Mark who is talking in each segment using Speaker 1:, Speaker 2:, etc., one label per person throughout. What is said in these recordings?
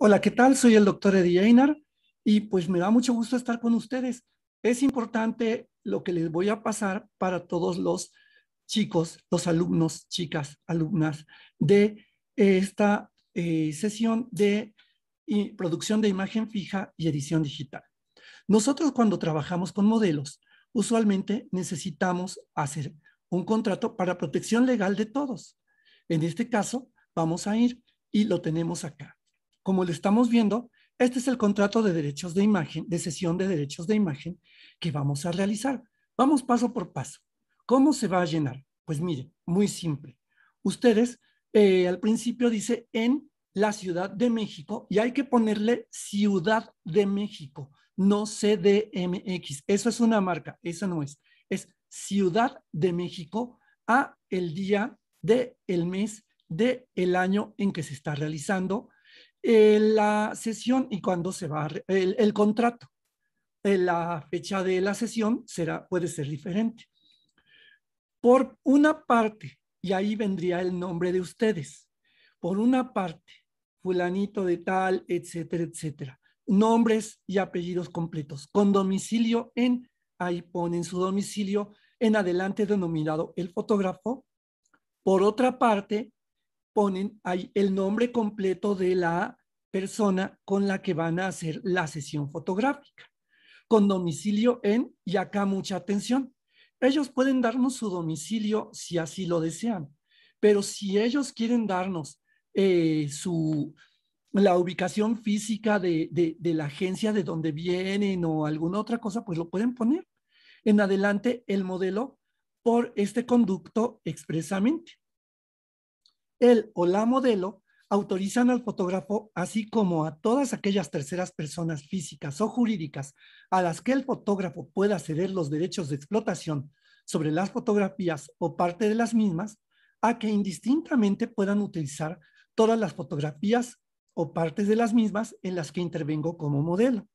Speaker 1: Hola, ¿qué tal? Soy el doctor Eddie Einar y pues me da mucho gusto estar con ustedes. Es importante lo que les voy a pasar para todos los chicos, los alumnos, chicas, alumnas de esta eh, sesión de producción de imagen fija y edición digital. Nosotros cuando trabajamos con modelos, usualmente necesitamos hacer un contrato para protección legal de todos. En este caso, vamos a ir y lo tenemos acá como lo estamos viendo, este es el contrato de derechos de imagen, de sesión de derechos de imagen que vamos a realizar. Vamos paso por paso. ¿Cómo se va a llenar? Pues miren, muy simple. Ustedes, eh, al principio dice en la Ciudad de México y hay que ponerle Ciudad de México, no CDMX. Eso es una marca, eso no es. Es Ciudad de México a el día de el mes de año en que se está realizando la sesión y cuando se va el, contrato. la fecha de la sesión será, puede ser diferente. Por una parte, y ahí vendría el nombre de ustedes, por una parte, fulanito de tal, etcétera, etcétera. Nombres y apellidos completos, con domicilio en, ahí ponen su domicilio, en adelante denominado el fotógrafo. Por otra parte, ponen ahí el nombre completo de la persona con la que van a hacer la sesión fotográfica, con domicilio en, y acá mucha atención, ellos pueden darnos su domicilio si así lo desean, pero si ellos quieren darnos eh, la ubicación física de, la agencia de donde vienen o alguna otra cosa, pues lo pueden poner en adelante el modelo por este conducto expresamente. El o la modelo autorizan al fotógrafo, así como a todas aquellas terceras personas físicas o jurídicas a las que el fotógrafo pueda ceder los derechos de explotación sobre las fotografías o parte de las mismas, a que indistintamente puedan utilizar todas las fotografías o partes de las mismas en las que intervengo como modelo.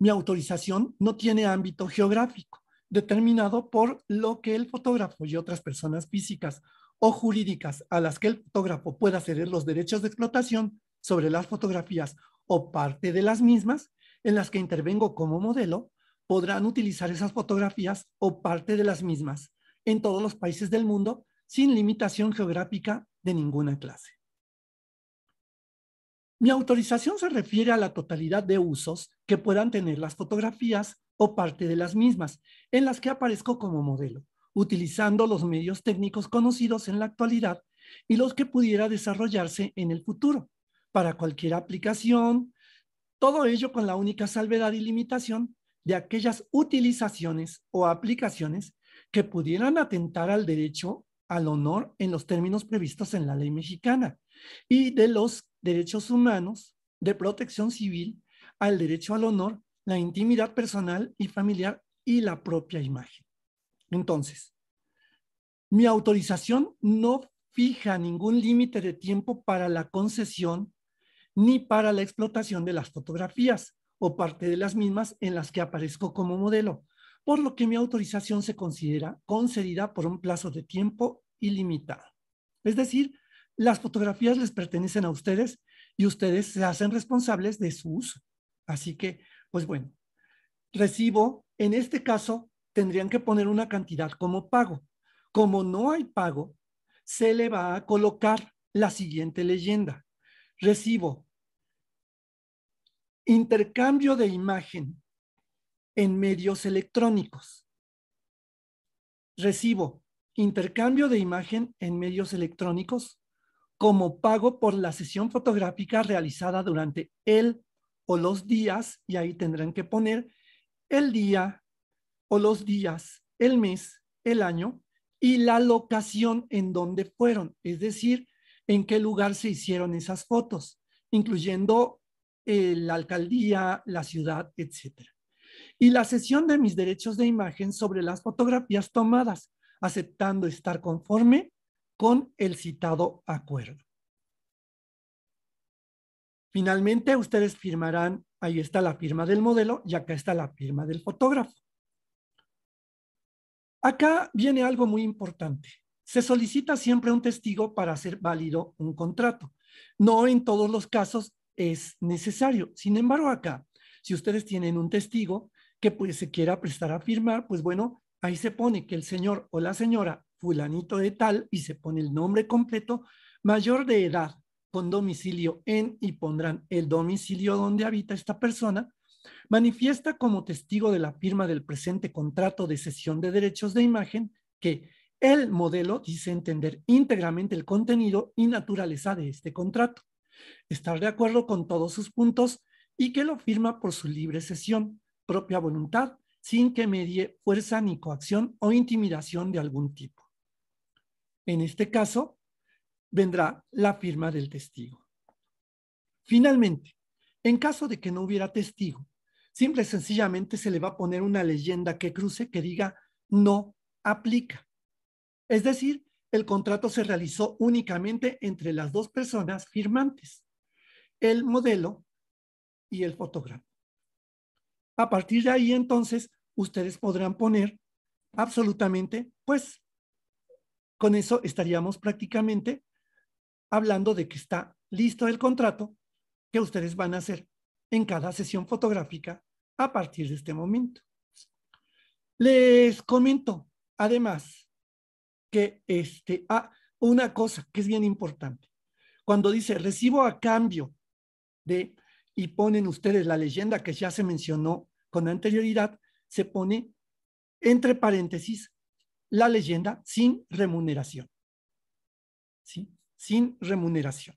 Speaker 1: Mi autorización no tiene ámbito geográfico determinado por lo que el fotógrafo y otras personas físicas o jurídicas a las que el fotógrafo pueda ceder los derechos de explotación sobre las fotografías o parte de las mismas en las que intervengo como modelo, podrán utilizar esas fotografías o parte de las mismas en todos los países del mundo sin limitación geográfica de ninguna clase. Mi autorización se refiere a la totalidad de usos que puedan tener las fotografías parte de las mismas, en las que aparezco como modelo, utilizando los medios técnicos conocidos en la actualidad y los que pudiera desarrollarse en el futuro para cualquier aplicación, todo ello con la única salvedad y limitación de aquellas utilizaciones o aplicaciones que pudieran atentar al derecho al honor en los términos previstos en la ley mexicana y de los derechos humanos de protección civil al derecho al honor la intimidad personal y familiar y la propia imagen. Entonces, mi autorización no fija ningún límite de tiempo para la concesión ni para la explotación de las fotografías o parte de las mismas en las que aparezco como modelo, por lo que mi autorización se considera concedida por un plazo de tiempo ilimitado. Es decir, las fotografías les pertenecen a ustedes y ustedes se hacen responsables de su uso. Así que pues bueno, recibo, en este caso, tendrían que poner una cantidad como pago. Como no hay pago, se le va a colocar la siguiente leyenda. Recibo intercambio de imagen en medios electrónicos. Recibo intercambio de imagen en medios electrónicos como pago por la sesión fotográfica realizada durante el o los días, y ahí tendrán que poner el día o los días, el mes, el año y la locación en donde fueron, es decir, en qué lugar se hicieron esas fotos, incluyendo eh, la alcaldía, la ciudad, etc. Y la sesión de mis derechos de imagen sobre las fotografías tomadas, aceptando estar conforme con el citado acuerdo. Finalmente, ustedes firmarán, ahí está la firma del modelo y acá está la firma del fotógrafo. Acá viene algo muy importante. Se solicita siempre un testigo para hacer válido un contrato. No en todos los casos es necesario. Sin embargo, acá, si ustedes tienen un testigo que pues, se quiera prestar a firmar, pues bueno, ahí se pone que el señor o la señora fulanito de tal y se pone el nombre completo, mayor de edad, con domicilio en y pondrán el domicilio donde habita esta persona, manifiesta como testigo de la firma del presente contrato de cesión de derechos de imagen que el modelo dice entender íntegramente el contenido y naturaleza de este contrato, estar de acuerdo con todos sus puntos y que lo firma por su libre cesión, propia voluntad, sin que medie fuerza ni coacción o intimidación de algún tipo. En este caso, vendrá la firma del testigo. Finalmente, en caso de que no hubiera testigo, simple sencillamente se le va a poner una leyenda que cruce que diga no aplica. Es decir, el contrato se realizó únicamente entre las dos personas firmantes, el modelo y el fotógrafo. A partir de ahí entonces, ustedes podrán poner absolutamente, pues, con eso estaríamos prácticamente hablando de que está listo el contrato que ustedes van a hacer en cada sesión fotográfica a partir de este momento. Les comento, además, que este, ah, una cosa que es bien importante. Cuando dice recibo a cambio de, y ponen ustedes la leyenda que ya se mencionó con anterioridad, se pone entre paréntesis la leyenda sin remuneración. ¿Sí? sin remuneración.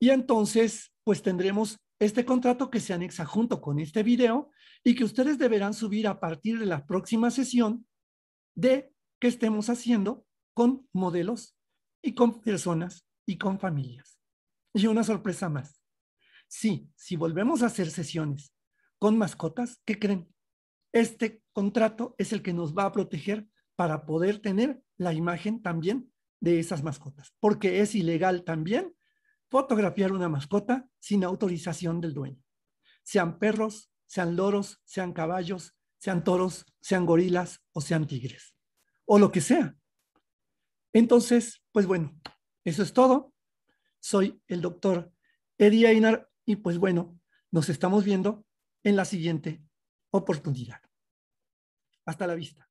Speaker 1: Y entonces, pues tendremos este contrato que se anexa junto con este video y que ustedes deberán subir a partir de la próxima sesión de qué estemos haciendo con modelos y con personas y con familias. Y una sorpresa más. Sí, si volvemos a hacer sesiones con mascotas, ¿qué creen? Este contrato es el que nos va a proteger para poder tener la imagen también de esas mascotas, porque es ilegal también fotografiar una mascota sin autorización del dueño. Sean perros, sean loros, sean caballos, sean toros, sean gorilas o sean tigres, o lo que sea. Entonces, pues bueno, eso es todo. Soy el doctor Eddie Ainar y pues bueno, nos estamos viendo en la siguiente oportunidad. Hasta la vista.